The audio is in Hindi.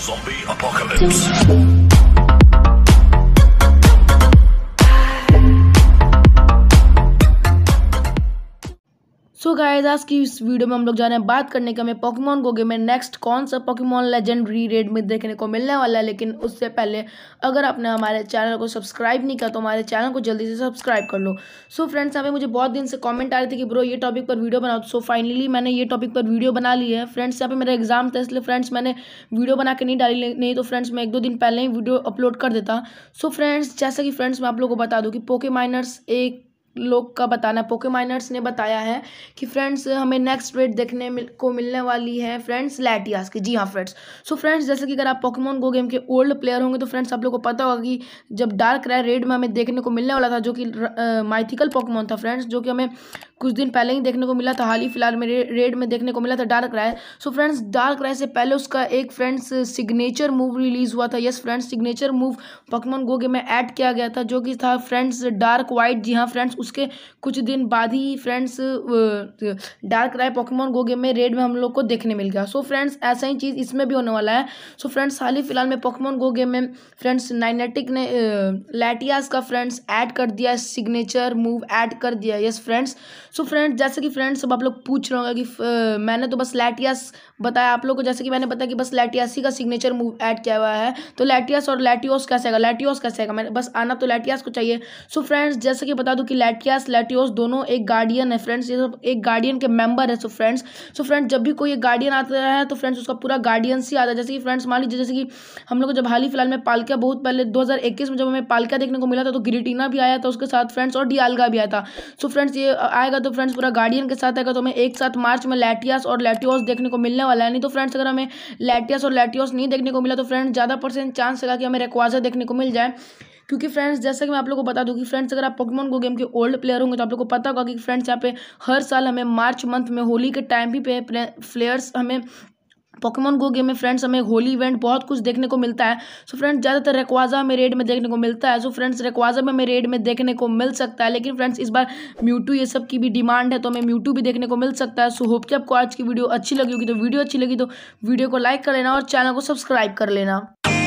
Zombie apocalypse. सो गाइस आज की इस वीडियो में हम लोग जा रहे हैं बात करने के हमें पॉकीमॉन गोगे में नेक्स्ट कौन सा पॉकीमॉन लेजेंड री रेड में देखने को मिलने वाला है लेकिन उससे पहले अगर आपने हमारे चैनल को सब्सक्राइब नहीं किया तो हमारे चैनल को जल्दी से सब्सक्राइब कर लो सो फ्रेंड्स यहाँ पे मुझे बहुत दिन से कॉमेंट आ रहे थे कि ब्रो ये टॉपिक पर वीडियो बनाओ सो फाइनली मैंने ये टॉपिक पर वीडियो बना ली है फ्रेंड्स यहाँ पर मेरा एग्जाम था इसलिए फ्रेंड्स मैंने वीडियो बना के नहीं डाली नहीं तो फ्रेंड्स मैं एक दो दिन पहले ही वीडियो अपलोड कर देता सो फ्रेंड्स जैसा कि फ्रेंड्स मैं आप लोग को बता दूँ कि पोके माइनर्स एक लोग का बताना है पोके माइनर्स ने बताया है कि फ्रेंड्स हमें नेक्स्ट रेट देखने मिल, को मिलने वाली है फ्रेंड्स लैटियास की जी हाँ फ्रेंड्स सो फ्रेंड्स जैसे कि अगर आप पोकेमोन गो गेम के ओल्ड प्लेयर होंगे तो फ्रेंड्स आप लोग को पता होगा कि जब डार्क राय रेड में हमें देखने को मिलने वाला था जो कि माइथिकल पोकेमोन था फ्रेंड्स जो कि हमें कुछ दिन पहले ही देखने को मिला था हाल ही फिलहाल में रेड में देखने को मिला था Darkrai so friends Darkrai से पहले उसका एक फ्रेंड्स सिग्नेचर मूव रिलीज हुआ था yes friends signature move Pokemon go game में ऐड किया गया था जो कि था फ्रेंड्स डार्क वाइट जी हाँ फ्रेंड्स उस उसके कुछ दिन बाद ही friends Darkrai Pokemon go game में रेड में हम लोग को देखने मिल गया सो फ्रेंड्स ऐसा ही चीज़ इसमें भी होने वाला है सो फ्रेंड्स हाल ही फिलहाल में पॉकीमोन गो गेम में फ्रेंड्स नाइनेटिक ने लैटियास का फ्रेंड्स ऐड कर दिया सिग्नेचर मूव ऐड कर दिया यस फ्रेंड्स सो फ्रेंड्स जैसे कि फ्रेंड्स अब आप लोग पूछ रहे होंगे कि मैंने तो बस लैटियास बताया आप लोग को जैसे कि मैंने बताया कि बस लैटियास का सिग्नेचर मूव ऐड किया हुआ है तो लैटियास और लैटियोस कैसे आएगा लैटियोस कैसे आएगा मैंने बस आना तो लैटियास को चाहिए सो so, फ्रेंड्स जैसे कि बता दूँ कि लैटियास लैटियोस दोनों एक गार्डियन है फ्रेंड्स ये सब एक गार्डियन के मेंबर है सो फ्रेंड्स सो फ्रेंड्स जब भी कोई एक गार्डियन आता है तो फ्रेंड्स उसका पूरा गार्डियंस ही आता है जैसे कि फ्रेंड्स मान लीजिए जैसे कि हम लोग को जब हाल ही फिलहाल में पालकिया बहुत पहले दो में जब हमें पालकिया देखने को मिला था तो ग्रिटीना भी आया था उसके साथ फ्रेंड्स और डियालगा भी आया था सो फ्रेंड्स ये आएगा तो फ्रेंड्स पूरा गार्डियन के साथ आएगा तो हमें एक साथ मार्च में लैटियास और लैटियोस देखने को मिलने वाला है नहीं तो फ्रेंड्स अगर हमें लैटियास और लैटियोस नहीं देखने को मिला तो फ्रेंड्स ज़्यादा परसेंट चांस लगा कि हमें रेक्वाजा देखने को मिल जाए क्योंकि फ्रेंड्स जैसे कि मैं आप लोगों को बता दूँ कि फ्रेंड्स अगर आप पोकेमोन गो गेम के ओल्ड प्लेयर होंगे तो आप लोगों को पता होगा कि फ्रेंड्स यहाँ पे हर साल हमें मार्च मंथ में होली के टाइम भी पे प्लेयर्स हमें पोकेमोन गो गेम में फ्रेंड्स हमें होली इवेंट बहुत कुछ देखने को मिलता है सो फ्रेंड्स ज़्यादातर रेकवाजा हमें रेड में देखने को मिलता है सो फ्रेंड्स रेकवाजा में हमें रेड में देखने को मिल सकता है लेकिन फ्रेंड्स इस बार म्यूटू ये सब की भी डिमांड है तो हमें म्यूटू भी देखने को मिल सकता है सो होप कि आपको आज की वीडियो अच्छी लगी होगी तो वीडियो अच्छी लगी तो वीडियो को लाइक कर लेना और चैनल को सब्सक्राइब कर लेना